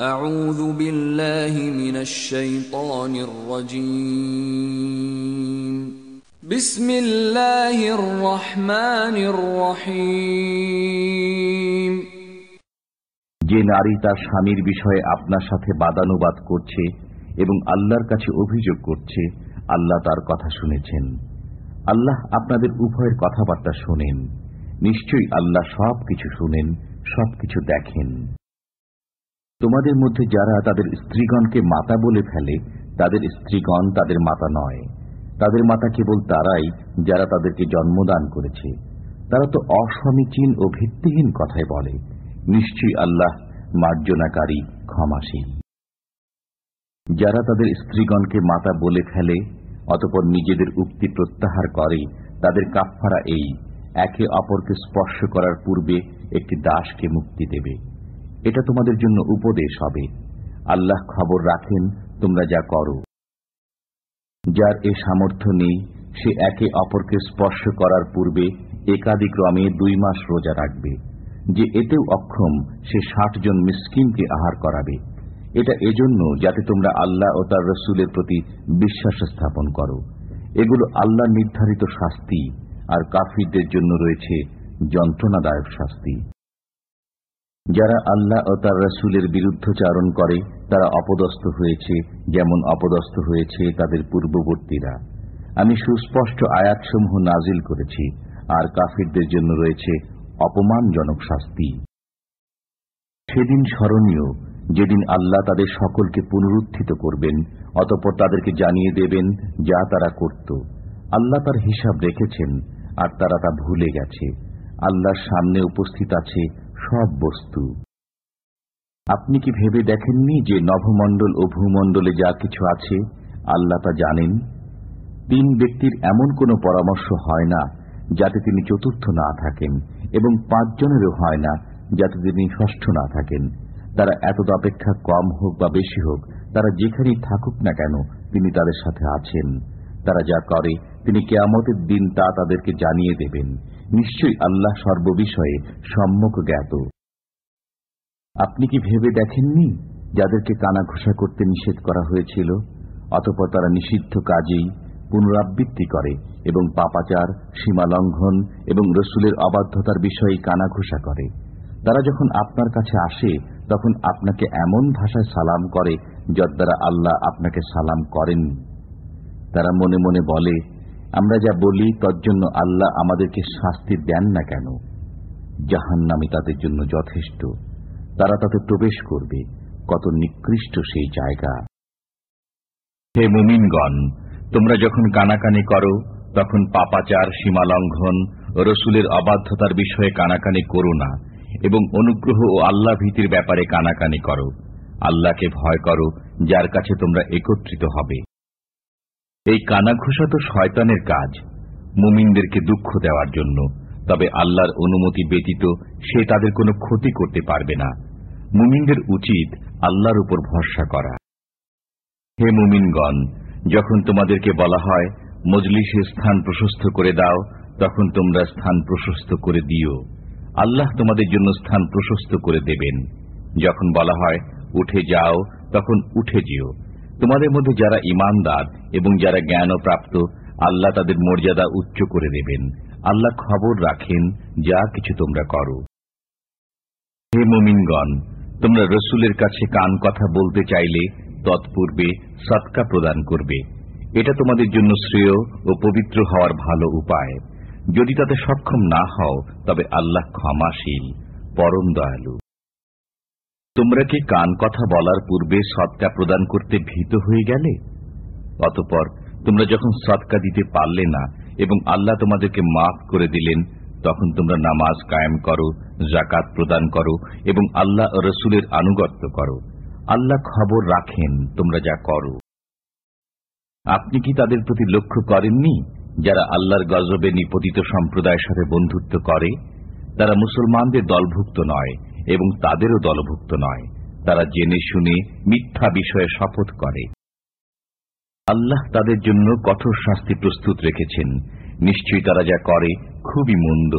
أعوذ بالله من الشيطان الرجيم بسم الله الرحمن الرحيم যে নারী তার স্বামীর বিষয়ে আপনার সাথে বাদানুবাদ করছে এবং আল্লাহর কাছে অভিযোগ করছে আল্লাহ তার কথা শুনেছেন আল্লাহ আপনাদের উভয়ের কথাবার্তা শোনেন নিশ্চয়ই আল্লাহ সব কিছু শুনেন সবকিছু দেখেন তোমাদের মধ্যে যারা তাদের স্ত্রীগণকে মাতা বলে ফেলে তাদের স্ত্রীগণ তাদের মাতা নয় তাদের মাতা কেবল তারাই যারা তাদেরকে জন্মদান করেছে তারা তো অসমীচীন ও ভিত্তিহীন কথায় বলে নিশ্চয়ই আল্লাহ মার্জনাকারী ক্ষমাসীন যারা তাদের স্ত্রীগণকে মাতা বলে ফেলে অতপর নিজেদের উক্তি প্রত্যাহার করে তাদের কাফারা এই একে অপরকে স্পর্শ করার পূর্বে একটি দাসকে মুক্তি দেবে এটা তোমাদের জন্য উপদেশ হবে আল্লাহ খবর রাখেন তোমরা যা করো যার এ সামর্থ্য নেই সে একে অপরকে স্পর্শ করার পূর্বে একাদিক্রমে দুই মাস রোজা রাখবে যে এতেও অক্ষম সে ষাট জন মিসকিমকে আহার করাবে এটা এজন্য যাতে তোমরা আল্লাহ ও তার রসুলের প্রতি বিশ্বাস স্থাপন করো এগুলো আল্লাহ নির্ধারিত শাস্তি আর কাফিরদের জন্য রয়েছে যন্ত্রণাদায়ক শাস্তি যারা আল্লাহ ও তার রসুলের বিরুদ্ধচারণ করে তারা অপদস্থ হয়েছে যেমন অপদস্থ হয়েছে তাদের পূর্ববর্তীরা আমি সুস্পষ্ট আয়াতসমূহ নাজিল করেছি আর কাফিরদের জন্য রয়েছে অপমানজনক শাস্তি সেদিন স্মরণীয় যেদিন আল্লাহ তাদের সকলকে পুনরুত্থিত করবেন অতপর তাদেরকে জানিয়ে দেবেন যা তারা করত আল্লাহ তার হিসাব রেখেছেন আর তারা তা ভুলে গেছে আল্লাহর সামনে উপস্থিত আছে সব বস্তু আপনি কি ভেবে দেখেননি যে নভমণ্ডল ও ভূমণ্ডলে যা কিছু আছে আল্লাহ তা জানেন তিন ব্যক্তির এমন কোনো পরামর্শ হয় না যাতে তিনি চতুর্থ না থাকেন এবং পাঁচজনেরও হয় না যাতে তিনি ষষ্ঠ না থাকেন তারা এত অপেক্ষা কম হোক বা বেশি হোক তারা যেখানেই থাকুক না কেন তিনি তাদের সাথে আছেন তারা যা করে তিনি কেয়ামতের দিন তা তাদেরকে জানিয়ে দেবেন নিশ্চয়ই আল্লাহ সর্ববিষয়ে সম্মুখ জ্ঞাত আপনি কি ভেবে দেখেননি যাদেরকে কানা ঘোষা করতে নিষেধ করা হয়েছিল অতপর তারা নিষিদ্ধ কাজেই পুনরাবৃত্তি করে এবং পাপাচার সীমা লঙ্ঘন এবং রসুলের অবাধ্যতার বিষয়ে কানা ঘোষা করে তারা যখন আপনার কাছে আসে তখন আপনাকে এমন ভাষায় সালাম করে যার দ্বারা আল্লাহ আপনাকে সালাম করেননি তারা মনে মনে বলে আমরা যা বলি তর জন্য আল্লাহ আমাদেরকে শাস্তি দেন না কেন জাহান্নামি তাদের জন্য যথেষ্ট তারা তাতে প্রবেশ করবে কত নিকৃষ্ট সেই জায়গা হে মুমিনগণ তোমরা যখন কানাকানি করো তখন পাপাচার সীমা লঙ্ঘন রসুলের অবাধ্যতার বিষয়ে কানাকানি করো না এবং অনুগ্রহ ও আল্লাহ ভীতির ব্যাপারে কানাকানি করো আল্লাহকে ভয় করো যার কাছে তোমরা একত্রিত হবে এই কানাঘোষা তো শয়তানের কাজ মুমিনদেরকে দুঃখ দেওয়ার জন্য তবে আল্লাহর অনুমতি ব্যতীত সে তাদের কোনো ক্ষতি করতে পারবে না মুমিনদের উচিত আল্লাহর উপর ভরসা করা হে মুমিনগণ যখন তোমাদেরকে বলা হয় মজলিসে স্থান প্রশস্ত করে দাও তখন তোমরা স্থান প্রশস্ত করে দিও আল্লাহ তোমাদের জন্য স্থান প্রশস্ত করে দেবেন যখন বলা হয় উঠে যাও তখন উঠে যেও তোমাদের মধ্যে যারা ইমানদার এবং যারা জ্ঞানপ্রাপ্ত আল্লাহ তাদের মর্যাদা উচ্চ করে দেবেন আল্লাহ খবর রাখেন যা কিছু তোমরা করো হে মমিনগণ তোমরা রসুলের কাছে কান কথা বলতে চাইলে তৎপূর্বে সৎকা প্রদান করবে এটা তোমাদের জন্য শ্রেয় ও পবিত্র হওয়ার ভালো উপায় যদি তাতে সক্ষম না হও তবে আল্লাহ ক্ষমাশীল পরম দয়ালু তোমরা কি কান কথা বলার পূর্বে সৎকা প্রদান করতে ভীত হয়ে গেলে অতপর তোমরা যখন সৎকা দিতে পারলে না এবং আল্লাহ তোমাদেরকে মাফ করে দিলেন তখন তোমরা নামাজ কায়েম করো জাকাত প্রদান করো এবং আল্লাহ রসুলের আনুগত্য করো আল্লাহ খবর রাখেন তোমরা যা করো আপনি কি তাদের প্রতি লক্ষ্য করেননি যারা আল্লাহর গজবে নিপতিত সম্প্রদায়ের সাথে বন্ধুত্ব করে তারা মুসলমানদের দলভুক্ত নয় এবং তাদেরও দলভুক্ত নয় তারা জেনে শুনে মিথ্যা বিষয়ে শপথ করে আল্লাহ তাদের জন্য কঠোর শাস্তি প্রস্তুত রেখেছেন নিশ্চয়ই তারা যা করে খুবই মন্দ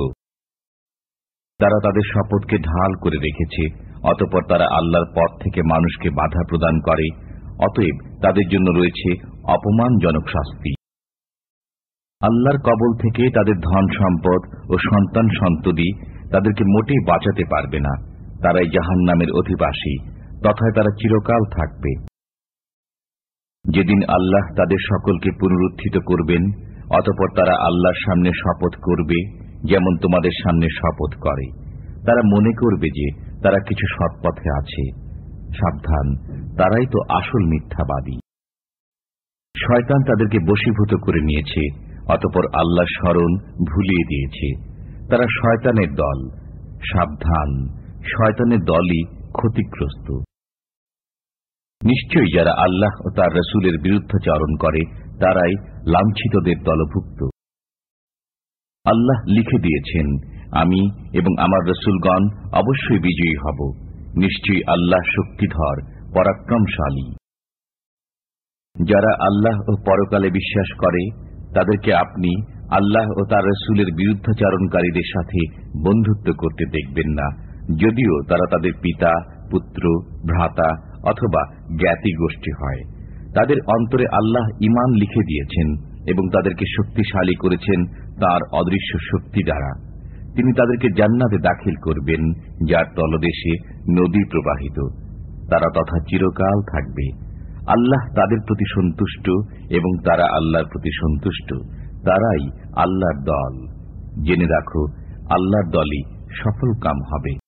তারা তাদের শপথকে ঢাল করে রেখেছে অতপর তারা আল্লাহর পথ থেকে মানুষকে বাধা প্রদান করে অতএব তাদের জন্য রয়েছে অপমানজনক শাস্তি আল্লাহর কবল থেকে তাদের ধন সম্পদ ও সন্তান সন্তদি তাদেরকে মোটেই বাঁচাতে পারবে না তারাই জাহান নামের অধিবাসী তথায় তারা চিরকাল থাকবে যেদিন আল্লাহ তাদের সকলকে পুনরুত্থিত করবেন অতপর তারা আল্লাহর সামনে শপথ করবে যেমন তোমাদের সামনে শপথ করে তারা মনে করবে যে তারা কিছু সৎপথে আছে সাবধান তারাই তো আসল মিথ্যাবাদী শয়তান তাদেরকে বশীভূত করে নিয়েছে অতপর আল্লাহ স্মরণ ভুলিয়ে দিয়েছে তারা শয়তানের দল সাবধান শয়তানের দলই ক্ষতিগ্রস্ত নিশ্চয়ই যারা আল্লাহ ও তার রসুলের বিরুদ্ধে চারণ করে তারাই লাঞ্ছিতদের দলভুক্ত আল্লাহ লিখে দিয়েছেন আমি এবং আমার রসুলগণ অবশ্যই বিজয়ী হব নিশ্চয়ই আল্লাহ শক্তিধর পরাক্রমশালী যারা আল্লাহ ও পরকালে বিশ্বাস করে তাদেরকে আপনি আল্লাহ ও তার রসুলের বিরুদ্ধাচারণকারীদের সাথে বন্ধুত্ব করতে দেখবেন না যদিও তারা তাদের পিতা পুত্র ভ্রাতা অথবা জ্ঞাতি গোষ্ঠী হয় তাদের অন্তরে আল্লাহ ইমান লিখে দিয়েছেন এবং তাদেরকে শক্তিশালী করেছেন তার অদৃশ্য শক্তি দ্বারা তিনি তাদেরকে জান্নাতে দাখিল করবেন যার তলদেশে নদী প্রবাহিত তারা তথা চিরকাল থাকবে আল্লাহ তাদের প্রতি সন্তুষ্ট এবং তারা আল্লাহর প্রতি সন্তুষ্ট তারাই আল্লাহর দল জেনে রাখো আল্লাহর দলই সফল কাম হবে